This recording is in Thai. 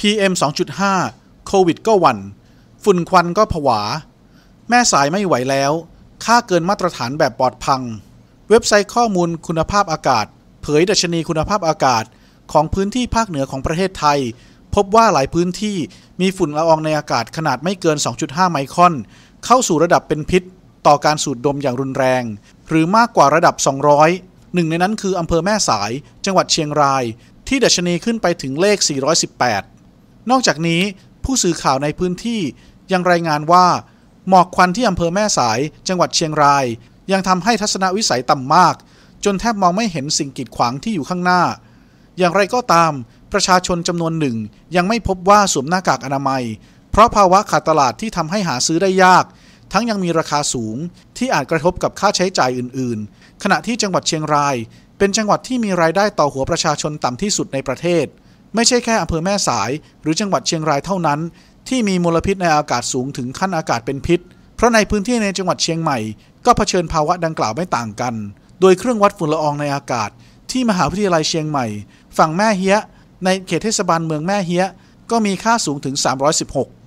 PM 2.5โควิดก็วัน ฝุ่นควันก็ผวา แม่สายไม่ไหวแล้ว ค่าเกินมาตรฐานแบบปลอดพัง เว็บไซต์ข้อมูลคุณภาพอากาศ เผยดัชนีคุณภาพอากาศ ของพื้นที่ภาคเหนือของประเทศไทย พบว่าหลายพื้นที่มีฝุ่นละอองในอากาศขนาดไม่เกิน 2.5 ไมครอน เข้าสู่ระดับเป็นพิษ ต่อการสูดดมอย่างรุนแรง หรือมากกว่าระดับ 200หนึ่งในนั้นคืออำเภอแม่สาย จังหวัดเชียงราย ที่ดัชนีขึ้นไปถึงเลข 418นอกจากนี้ผู้สื่อข่าวในพื้นที่ยังรายงานว่าหมอกควันที่อำเภอแม่สาย จังหวัดเชียงราย ยังทำให้ทัศนวิสัยต่ำมาก จนแทบมองไม่เห็นสิ่งกีดขวางที่อยู่ข้างหน้า อย่างไรก็ตาม ประชาชนจำนวนหนึ่งยังไม่พบว่าสวมหน้ากากอนามัย เพราะภาวะขาดตลาดที่ทำให้หาซื้อได้ยาก ทั้งยังมีราคาสูงที่อาจกระทบกับค่าใช้จ่ายอื่นๆ ขณะที่จังหวัดเชียงราย เป็นจังหวัดที่มีรายได้ต่อหัวประชาชนต่ำที่สุดในประเทศไม่ใช่แค่อำเภอแม่สายหรือจังหวัดเชียงรายเท่านั้น ที่มีมลพิษในอากาศสูงถึงขั้นอากาศเป็นพิษเพราะในพื้นที่ในจังหวัดเชียงใหม่ก็เผชิญภาวะดังกล่าวไม่ต่างกัน โดยเครื่องวัดฝุ่นละอองในอากาศ ที่มหาวิทยาลัยเชียงใหม่ ฝั่งแม่เฮียใน เขตเทศบาลเมืองแม่เฮียก็มีค่าสูงถึง 316